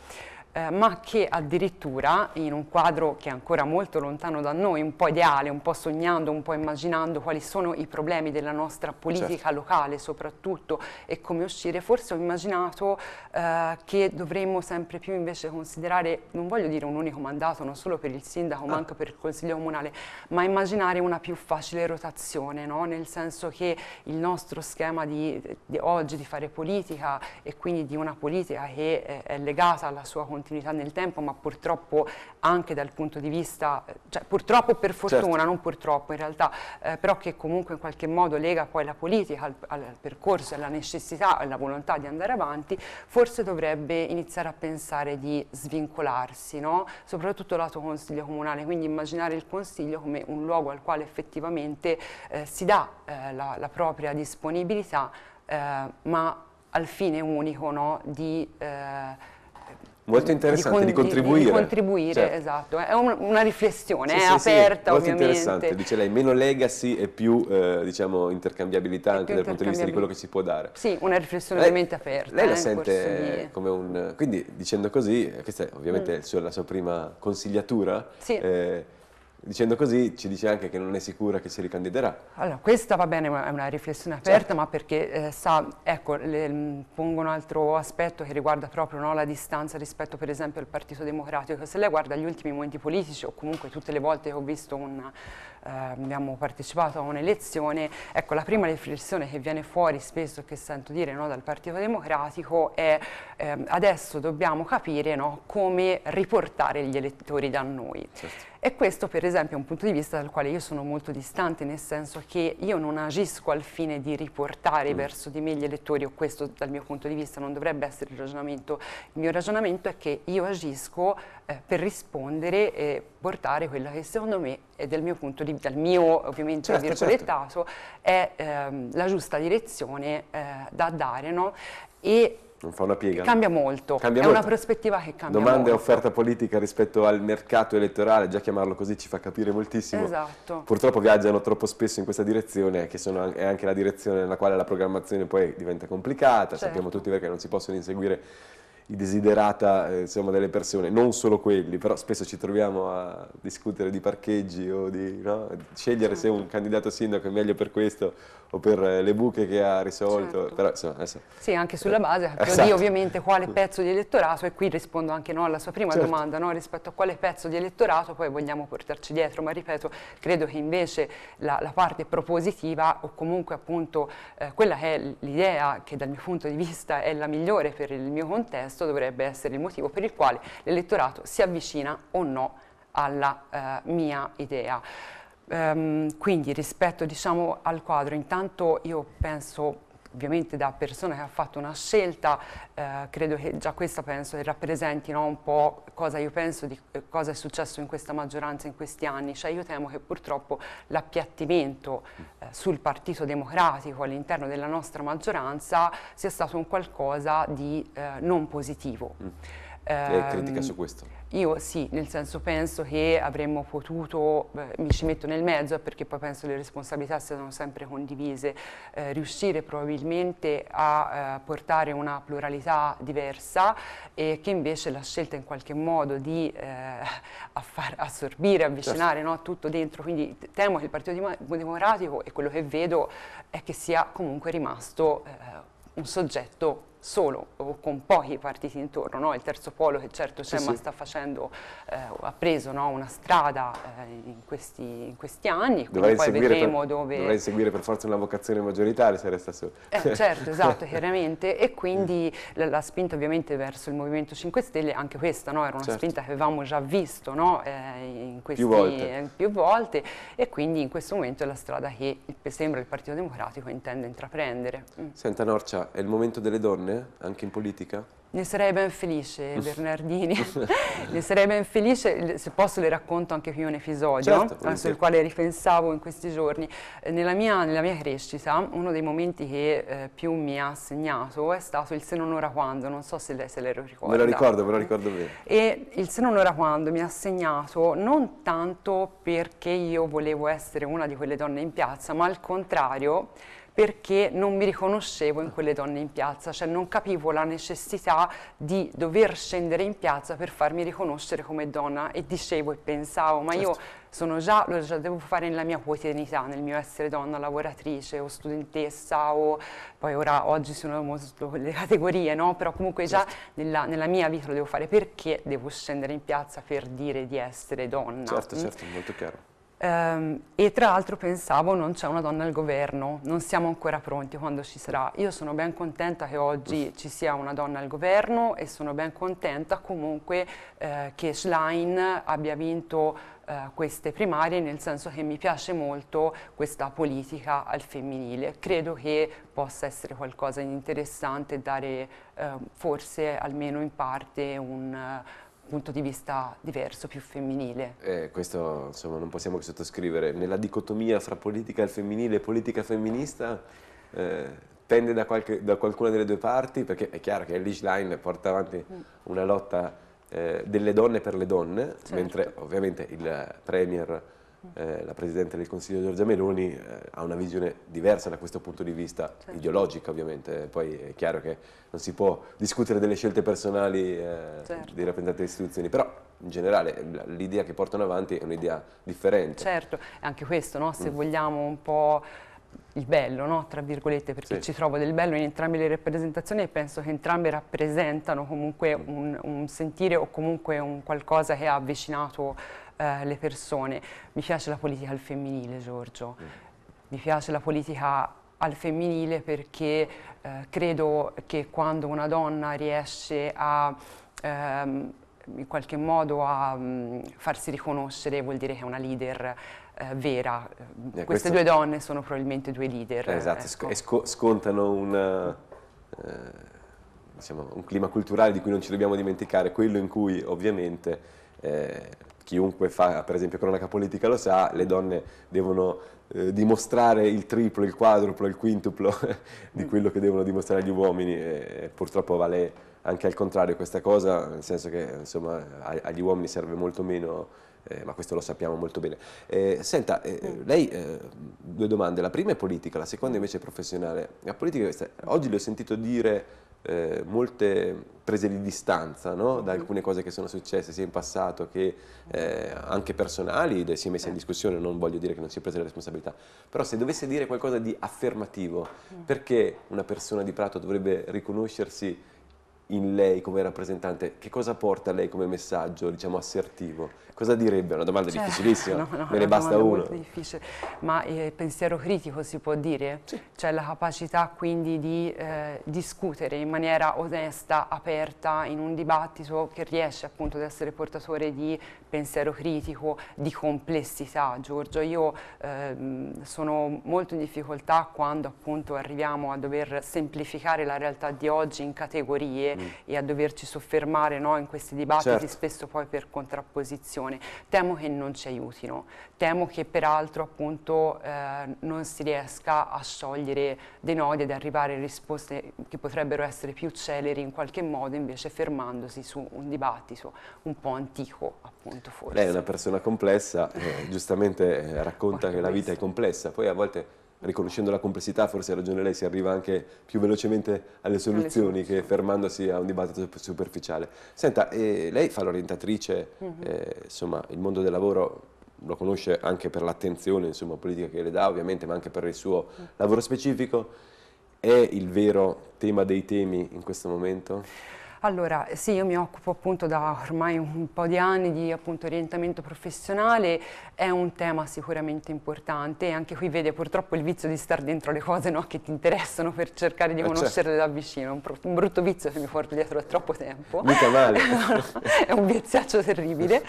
eh, ma che addirittura in un quadro che è ancora molto lontano da noi, un po' ideale, un po' sognando, un po' immaginando quali sono i problemi della nostra politica certo. locale soprattutto e come uscire, forse ho immaginato eh, che dovremmo sempre più invece considerare, non voglio dire un unico mandato, non solo per il sindaco ah. ma anche per il consiglio comunale, ma immaginare una più facile rotazione, no? nel senso che il nostro schema di, di oggi di fare politica e quindi di una politica che eh, è legata alla sua continuità continuità nel tempo, ma purtroppo anche dal punto di vista, eh, cioè purtroppo per certo. fortuna, certo. non purtroppo in realtà, eh, però che comunque in qualche modo lega poi la politica al, al percorso, alla necessità, alla volontà di andare avanti, forse dovrebbe iniziare a pensare di svincolarsi, no? soprattutto lato consiglio comunale, quindi immaginare il consiglio come un luogo al quale effettivamente eh, si dà eh, la, la, propria disponibilità, eh, ma al fine unico no? di eh, Molto interessante, di, con, di contribuire. Di, contribuire, certo. esatto. È un, una riflessione, sì, è sì, aperta sì, molto ovviamente. interessante, dice lei, meno legacy e più, eh, diciamo, intercambiabilità più anche dal punto di vista di quello che si può dare. Sì, una riflessione lei, ovviamente aperta. Lei la eh, sente di... come un... Quindi, dicendo così, eh, questa è ovviamente mm. la, sua, la sua prima consigliatura. Sì. Eh, Dicendo così ci dice anche che non è sicura che si ricandiderà. Allora, questa va bene, è una riflessione certo. aperta, certo. ma perché eh, sa, ecco, le, mm, pongo un altro aspetto che riguarda proprio no, la distanza rispetto per esempio al Partito Democratico. Se lei guarda gli ultimi momenti politici o comunque tutte le volte che ho visto un eh, abbiamo partecipato a un'elezione, ecco la prima riflessione che viene fuori spesso che sento dire no, dal Partito Democratico è eh, adesso dobbiamo capire no, come riportare gli elettori da noi. Certo. E questo per esempio è un punto di vista dal quale io sono molto distante, nel senso che io non agisco al fine di riportare mm. verso di me gli elettori, o questo dal mio punto di vista non dovrebbe essere il ragionamento. Il mio ragionamento è che io agisco eh, per rispondere e portare quella che secondo me, e dal mio punto di vista, dal mio ovviamente certo, virgolettato, certo. è ehm, la giusta direzione eh, da dare, no? E non fa una piega. Cambia molto, cambia è molto. una prospettiva che cambia molto. Domanda e offerta politica rispetto al mercato elettorale, già chiamarlo così ci fa capire moltissimo. Esatto. Purtroppo viaggiano troppo spesso in questa direzione, che sono, è anche la direzione nella quale la programmazione poi diventa complicata, certo. sappiamo tutti perché non si possono inseguire desiderata eh, insomma, delle persone, non solo quelli, però spesso ci troviamo a discutere di parcheggi o di no? scegliere certo. se un certo. candidato sindaco è meglio per questo o per eh, le buche che ha risolto. Certo. Però, insomma, adesso, sì, anche sulla base eh, esatto. di ovviamente quale pezzo di elettorato e qui rispondo anche no, alla sua prima certo. domanda no? rispetto a quale pezzo di elettorato poi vogliamo portarci dietro, ma ripeto, credo che invece la, la parte propositiva o comunque appunto eh, quella che è l'idea che dal mio punto di vista è la migliore per il mio contesto questo dovrebbe essere il motivo per il quale l'elettorato si avvicina o no alla eh, mia idea. Um, quindi rispetto diciamo, al quadro, intanto io penso ovviamente da persona che ha fatto una scelta, eh, credo che già questa penso, rappresenti no, un po' cosa io penso di eh, cosa è successo in questa maggioranza in questi anni, cioè io temo che purtroppo l'appiattimento eh, sul Partito Democratico all'interno della nostra maggioranza sia stato un qualcosa di eh, non positivo. Mm. È critica su ehm, questo? Io sì, nel senso penso che avremmo potuto, beh, mi ci metto nel mezzo eh, perché poi penso le responsabilità siano sempre condivise, eh, riuscire probabilmente a eh, portare una pluralità diversa e che invece la scelta in qualche modo di eh, affar, assorbire, avvicinare certo. no, tutto dentro, quindi temo che il Partito Democratico e quello che vedo è che sia comunque rimasto eh, un soggetto solo o con pochi partiti intorno, no? il terzo polo che certo sì, ma sì. sta facendo, eh, ha preso no? una strada eh, in, questi, in, questi, anni, quindi poi vedremo per, dove... Dovrei seguire per forza una vocazione maggioritaria se resta solo. Eh, certo, esatto, chiaramente, e quindi la, la, spinta ovviamente verso il Movimento 5 Stelle, anche questa no? era una certo. spinta che avevamo già visto eh, questi, più, volte. Eh, più, volte. e quindi in questo momento è la strada che sembra il Partito Democratico intende intraprendere. Mm. Senta Norcia, è il momento delle donne? anche in politica? Ne sarei ben felice, Bernardini, ne sarei ben felice, se posso le racconto anche qui un episodio certo, sul quale ripensavo in questi giorni. Eh, nella mia, nella mia crescita uno dei momenti che eh, più mi ha segnato è stato il Se non ora quando, non so se lei se lo ricorda. Me lo ricordo, me lo ricordo bene. E il Se non ora quando mi ha segnato non tanto perché io volevo essere una di quelle donne in piazza, ma al contrario perché non mi riconoscevo in quelle donne in piazza, cioè non capivo la necessità di dover scendere in piazza per farmi riconoscere come donna e dicevo e pensavo, ma certo. io sono già, lo già devo fare nella mia quotidianità, nel mio essere donna, lavoratrice o studentessa o poi ora oggi sono le categorie, no? però comunque già certo. nella, nella, mia vita lo devo fare perché devo scendere in piazza per dire di essere donna. Certo, mm? Certo, molto chiaro. Um, e tra l'altro pensavo non c'è una donna al governo, non siamo ancora pronti quando ci sarà. Io sono ben contenta che oggi ci sia una donna al governo e sono ben contenta comunque eh, che Schlein abbia vinto eh, queste primarie nel senso che mi piace molto questa politica al femminile. Credo che possa essere qualcosa di interessante e dare eh, forse almeno in parte un punto di vista diverso, più femminile. Eh, questo insomma non possiamo che sottoscrivere. Nella dicotomia fra politica femminile e politica femminista eh, pende da, qualche, da, qualcuna delle due parti, perché è chiaro che Elish Line porta avanti una lotta eh, delle donne per le donne, certo. mentre ovviamente il Premier eh, la Presidente del Consiglio Giorgia Meloni eh, ha una visione diversa da questo punto di vista, certo. ideologica ovviamente, poi è chiaro che non si può discutere delle scelte personali eh, certo. dei rappresentanti delle istituzioni, però in generale l'idea che portano avanti è un'idea differente. Certo, anche questo, no? se mm. vogliamo un po' il bello, no? tra virgolette, perché sì. ci trovo del bello in entrambe le rappresentazioni e penso che entrambe rappresentano comunque mm. un, un sentire o comunque un qualcosa che ha avvicinato eh, le persone. Mi piace la politica al femminile, Giorgio. Mm. Mi piace la politica al femminile perché eh, credo che quando una donna riesce a ehm, in qualche modo a mh, mm, farsi riconoscere vuol dire che è una leader eh, vera. Eh, Queste questo... due donne sono probabilmente due leader. Eh, esatto, ecco. sc scontano un, eh, diciamo, un clima culturale di cui non ci dobbiamo dimenticare, quello in cui ovviamente eh, chiunque fa per esempio cronaca politica lo sa, le donne devono eh, dimostrare il triplo, il quadruplo, il quintuplo di mm. quello che devono dimostrare gli uomini e purtroppo vale anche al contrario questa cosa, nel senso che insomma agli uomini serve molto meno eh, ma questo lo sappiamo molto bene. Eh, senta, eh, mm. lei eh, due domande, la prima è politica, la seconda mm. invece è professionale. La politica, è questa, oggi le ho sentito dire eh, molte prese di distanza no? da mhm. alcune cose che sono successe sia in passato che eh, anche personali ed si è messa in discussione, non voglio dire che non si è presa la responsabilità, però se dovesse dire qualcosa di affermativo, mm. perché una persona di Prato dovrebbe riconoscersi in lei come rappresentante, che cosa porta lei come messaggio, diciamo, assertivo? Cosa direbbe? È una domanda cioè, difficilissima, no, no, me ne basta uno. Molto difficile, ma eh, pensiero critico si può dire? Sì. Cioè la capacità quindi di eh, discutere in maniera onesta, aperta, in un dibattito che riesce appunto ad essere portatore di pensiero critico, di complessità. Giorgio, io eh, sono molto in difficoltà quando appunto arriviamo a dover semplificare la realtà di oggi in categorie mm. e a doverci soffermare no, in questi dibattiti certo. spesso poi per contrapposizione. Temo che non ci aiutino, temo che peraltro appunto eh, non si riesca a sciogliere dei nodi ed arrivare a risposte che potrebbero essere più celeri in qualche modo invece fermandosi su un dibattito un po' antico appunto forse. Lei è una persona complessa, eh, giustamente eh, racconta che la vita è complessa, poi a volte riconoscendo la complessità, forse ha ragione lei, si arriva anche più velocemente alle soluzioni che fermandosi a un dibattito superficiale. Senta, eh, lei fa l'orientatrice, mhm. eh, insomma, il mondo del lavoro lo conosce anche per l'attenzione politica che le dà, ovviamente, ma anche per il suo mm. lavoro specifico. È il vero tema dei temi in questo momento? Allora, sì, io mi occupo appunto da ormai un po' di anni di appunto, orientamento professionale, è un tema sicuramente importante e anche qui vede purtroppo il vizio di stare dentro le cose no, che ti interessano per cercare di eh, certo. conoscerle da vicino, un, un, brutto vizio che mi porto dietro da troppo tempo. Mica male. è un viziaccio terribile.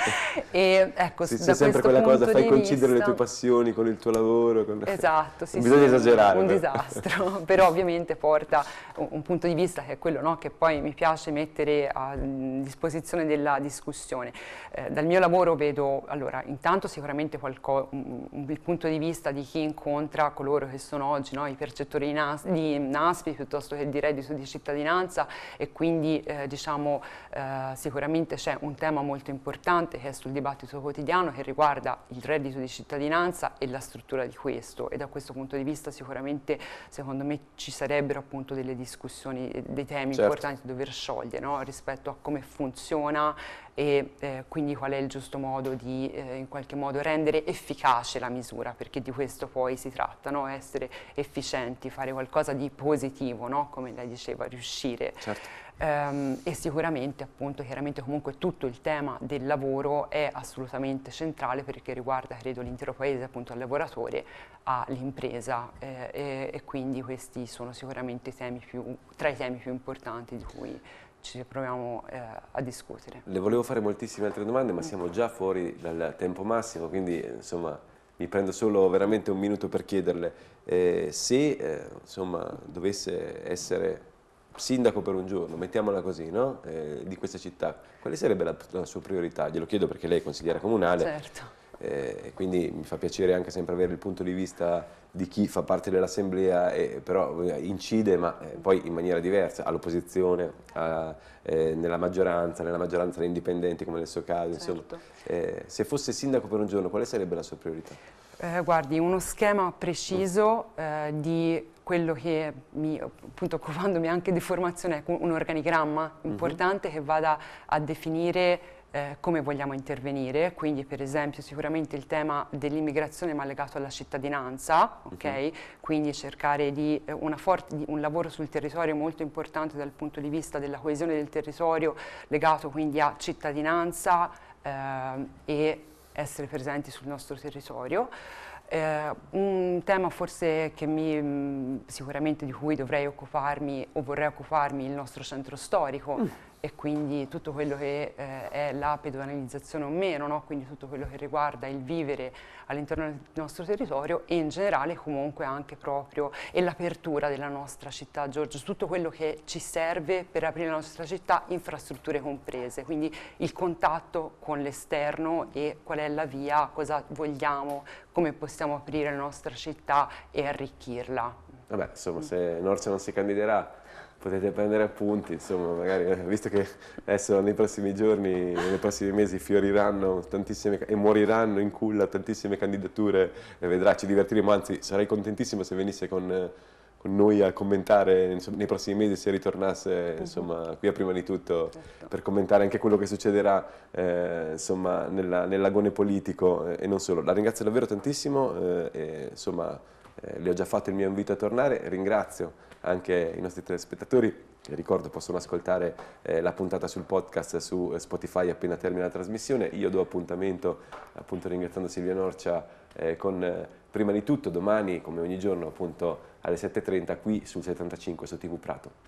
e ecco, sì, c'è sempre quella cosa, fai coincidere vista... le tue passioni con il tuo lavoro. Con... Esatto, sì. Bisogna sì, esagerare. Un però. disastro, però ovviamente porta un, un, punto di vista che è quello no, che poi mi piace, mi mettere a disposizione della discussione. Eh, dal mio lavoro vedo, allora, intanto sicuramente il punto di vista di chi incontra coloro che sono oggi no, i percettori di, NAS, di, NASPI piuttosto che di reddito di cittadinanza e quindi eh, diciamo eh, sicuramente c'è un tema molto importante che è sul dibattito quotidiano che riguarda il reddito di cittadinanza e la struttura di questo e da questo punto di vista sicuramente secondo me ci sarebbero appunto delle discussioni, eh, dei temi certo. importanti da dover sciogliere taglie no? rispetto a come funziona e eh, quindi qual è il giusto modo di eh, in qualche modo rendere efficace la misura, perché di questo poi si tratta, no? essere efficienti, fare qualcosa di positivo, no? come lei diceva, riuscire. Certo. Um, e sicuramente appunto chiaramente comunque tutto il tema del lavoro è assolutamente centrale perché riguarda credo l'intero paese appunto al lavoratore all'impresa eh, e, e, quindi questi sono sicuramente temi più, tra i temi più importanti di cui ci proviamo eh, a discutere. Le volevo fare moltissime altre domande, ma siamo già fuori dal tempo massimo, quindi insomma mi prendo solo veramente un minuto per chiederle eh, se eh, insomma, dovesse essere sindaco per un giorno, mettiamola così, no? Eh, di questa città, quale sarebbe la, la sua priorità? Glielo chiedo perché lei è consigliera comunale. Certo. Eh, e quindi mi fa piacere anche sempre avere il punto di vista di chi fa parte dell'assemblea e però eh, incide ma eh, poi in maniera diversa all'opposizione, eh, nella maggioranza, nella maggioranza degli indipendenti come nel suo caso certo. eh, se fosse sindaco per un giorno quale sarebbe la sua priorità? Eh, guardi, uno schema preciso di quello che mi, appunto occupandomi anche di formazione è un organigramma mhm. importante mm -hmm. che vada a definire eh, come vogliamo intervenire, quindi per esempio sicuramente il tema dell'immigrazione ma legato alla cittadinanza, mhm. okay? quindi cercare di, eh, forte, di, un lavoro sul territorio molto importante dal punto di vista della coesione del territorio legato quindi a cittadinanza eh, e essere presenti sul nostro territorio. Eh, un tema forse che mi, mh, mm, sicuramente di cui dovrei occuparmi o vorrei occuparmi il nostro centro storico. Mm e quindi tutto quello che eh, è la pedonalizzazione o meno, no? quindi tutto quello che riguarda il vivere all'interno del nostro territorio e in generale comunque anche proprio l'apertura della nostra città, Giorgio, tutto quello che ci serve per aprire la nostra città, infrastrutture comprese, quindi il contatto con l'esterno e qual è la via, cosa vogliamo, come possiamo aprire la nostra città e arricchirla. Vabbè, insomma, mm. se Norcia non si candiderà potete prendere appunti, insomma, magari eh, visto che adesso nei prossimi giorni, nei prossimi mesi fioriranno tantissime e moriranno in culla tantissime candidature, vedrà, ci divertiremo, anzi sarei contentissimo se venisse con, con noi a commentare insomma, nei prossimi mesi se ritornasse mhm. insomma, qui a prima di tutto certo. per commentare anche quello che succederà eh, insomma, nell'agone politico eh, e non solo. La ringrazio davvero tantissimo eh, e, insomma eh, le ho già fatto il mio invito a tornare, ringrazio anche i nostri telespettatori che ricordo possono ascoltare eh, la puntata sul podcast su Spotify appena termina la trasmissione, io do appuntamento appunto ringraziando Silvia Norcia eh, con eh, prima di tutto domani come ogni giorno appunto alle 7.30 qui sul 75 su TV Prato.